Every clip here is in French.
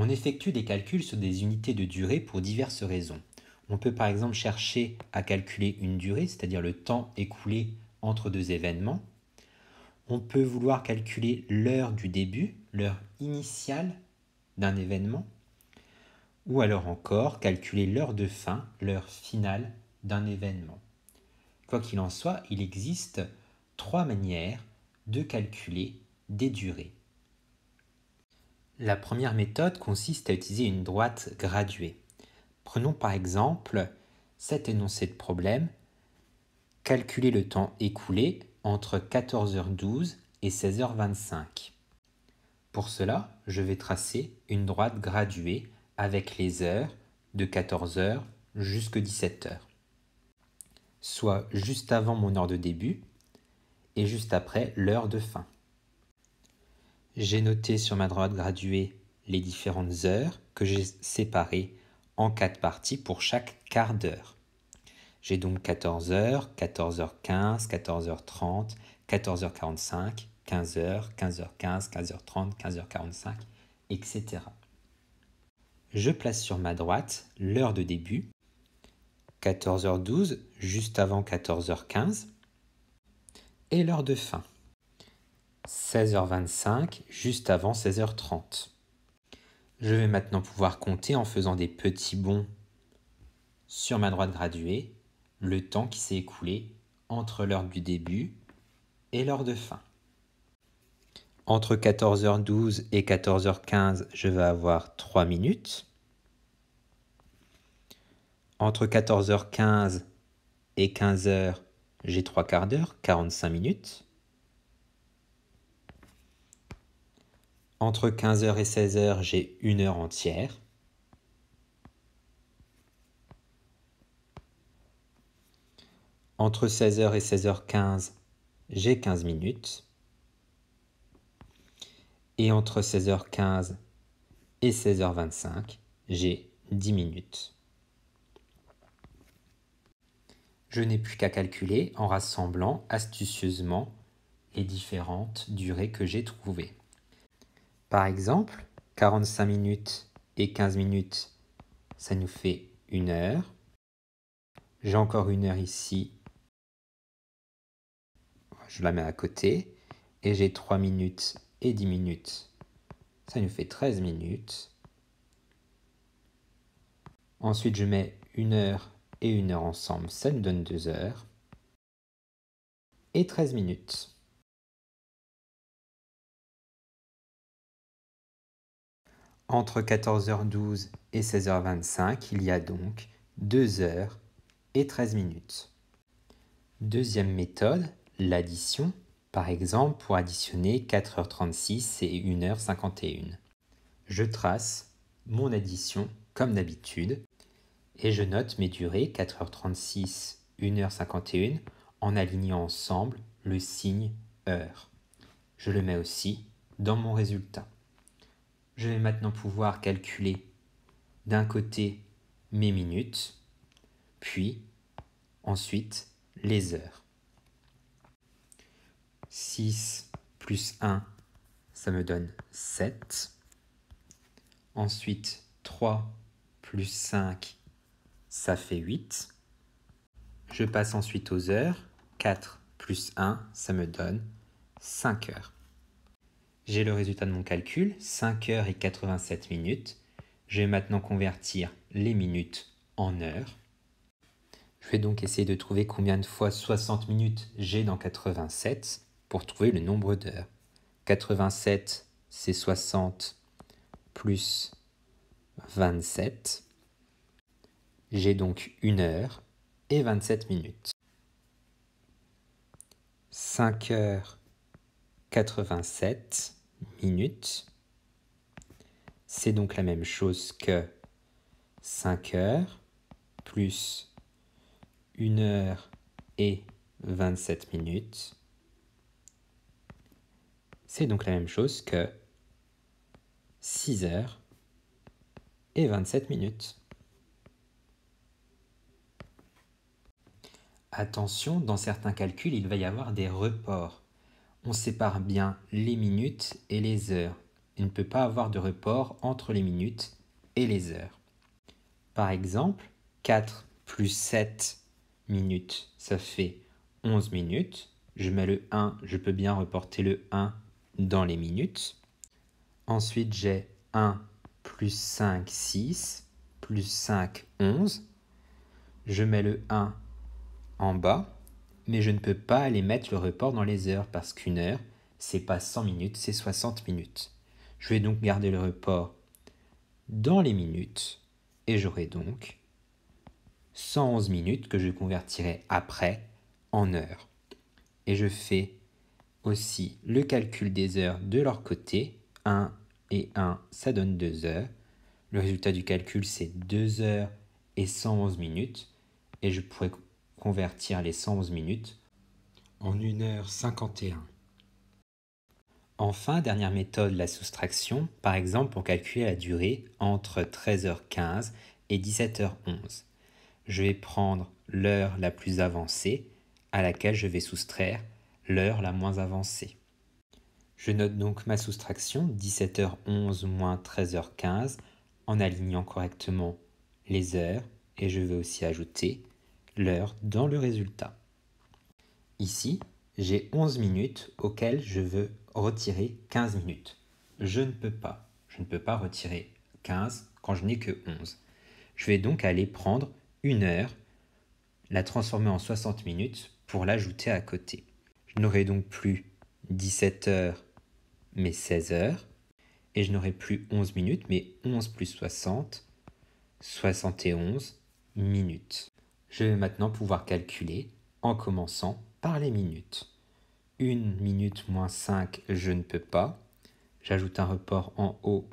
On effectue des calculs sur des unités de durée pour diverses raisons. On peut par exemple chercher à calculer une durée, c'est-à-dire le temps écoulé entre deux événements. On peut vouloir calculer l'heure du début, l'heure initiale d'un événement. Ou alors encore calculer l'heure de fin, l'heure finale d'un événement. Quoi qu'il en soit, il existe trois manières de calculer des durées. La première méthode consiste à utiliser une droite graduée. Prenons par exemple cet énoncé de problème. Calculer le temps écoulé entre 14h12 et 16h25. Pour cela, je vais tracer une droite graduée avec les heures de 14h jusqu'à 17h, soit juste avant mon heure de début et juste après l'heure de fin j'ai noté sur ma droite graduée les différentes heures que j'ai séparées en quatre parties pour chaque quart d'heure. J'ai donc 14h, 14h15, 14h30, 14h45, 15h, 15h15, 15h30, 15h45, etc. Je place sur ma droite l'heure de début, 14h12 juste avant 14h15, et l'heure de fin, 16h25, juste avant 16h30. Je vais maintenant pouvoir compter en faisant des petits bonds sur ma droite graduée, le temps qui s'est écoulé entre l'heure du début et l'heure de fin. Entre 14h12 et 14h15, je vais avoir 3 minutes. Entre 14h15 et 15h, j'ai 3 quarts d'heure, 45 minutes. Entre 15h et 16h, j'ai une heure entière. Entre 16h et 16h15, j'ai 15 minutes. Et entre 16h15 et 16h25, j'ai 10 minutes. Je n'ai plus qu'à calculer en rassemblant astucieusement les différentes durées que j'ai trouvées. Par exemple, 45 minutes et 15 minutes, ça nous fait une heure. J'ai encore une heure ici. Je la mets à côté. Et j'ai 3 minutes et 10 minutes. Ça nous fait 13 minutes. Ensuite, je mets une heure et une heure ensemble. Ça nous donne 2 heures. Et 13 minutes. Entre 14h12 et 16h25, il y a donc 2 h et 13 minutes. Deuxième méthode, l'addition, par exemple pour additionner 4h36 et 1h51. Je trace mon addition comme d'habitude et je note mes durées 4h36, 1h51 en alignant ensemble le signe heure. Je le mets aussi dans mon résultat je vais maintenant pouvoir calculer d'un côté mes minutes, puis ensuite les heures. 6 plus 1, ça me donne 7. Ensuite, 3 plus 5, ça fait 8. Je passe ensuite aux heures. 4 plus 1, ça me donne 5 heures. J'ai le résultat de mon calcul, 5 heures et 87 minutes. Je vais maintenant convertir les minutes en heures. Je vais donc essayer de trouver combien de fois 60 minutes j'ai dans 87 pour trouver le nombre d'heures. 87, c'est 60 plus 27. J'ai donc 1 heure et 27 minutes. 5 heures 87 minutes. C'est donc la même chose que 5 heures plus 1 heure et 27 minutes. C'est donc la même chose que 6 heures et 27 minutes. Attention, dans certains calculs, il va y avoir des reports on sépare bien les minutes et les heures. Il ne peut pas avoir de report entre les minutes et les heures. Par exemple, 4 plus 7 minutes, ça fait 11 minutes. Je mets le 1, je peux bien reporter le 1 dans les minutes. Ensuite, j'ai 1 plus 5, 6, plus 5, 11. Je mets le 1 en bas mais je ne peux pas aller mettre le report dans les heures parce qu'une heure, c'est pas 100 minutes, c'est 60 minutes. Je vais donc garder le report dans les minutes et j'aurai donc 111 minutes que je convertirai après en heures. Et je fais aussi le calcul des heures de leur côté. 1 et 1, ça donne 2 heures. Le résultat du calcul, c'est 2 heures et 111 minutes. Et je pourrais convertir les 111 minutes en 1h51. Enfin, dernière méthode, la soustraction, par exemple pour calculer la durée entre 13h15 et 17h11. Je vais prendre l'heure la plus avancée à laquelle je vais soustraire l'heure la moins avancée. Je note donc ma soustraction 17h11 moins 13h15 en alignant correctement les heures et je vais aussi ajouter l'heure dans le résultat. Ici, j'ai 11 minutes auxquelles je veux retirer 15 minutes. Je ne peux pas. Je ne peux pas retirer 15 quand je n'ai que 11. Je vais donc aller prendre une heure, la transformer en 60 minutes pour l'ajouter à côté. Je n'aurai donc plus 17 heures mais 16 heures. Et je n'aurai plus 11 minutes mais 11 plus 60, 71 minutes. Je vais maintenant pouvoir calculer en commençant par les minutes. 1 minute moins 5, je ne peux pas. J'ajoute un report en haut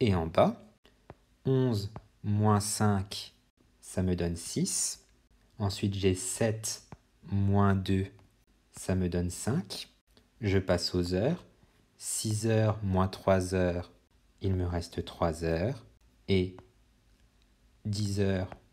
et en bas. 11 moins 5, ça me donne 6. Ensuite, j'ai 7 moins 2, ça me donne 5. Je passe aux heures. 6 heures moins 3 heures, il me reste 3 heures. Et 10 heures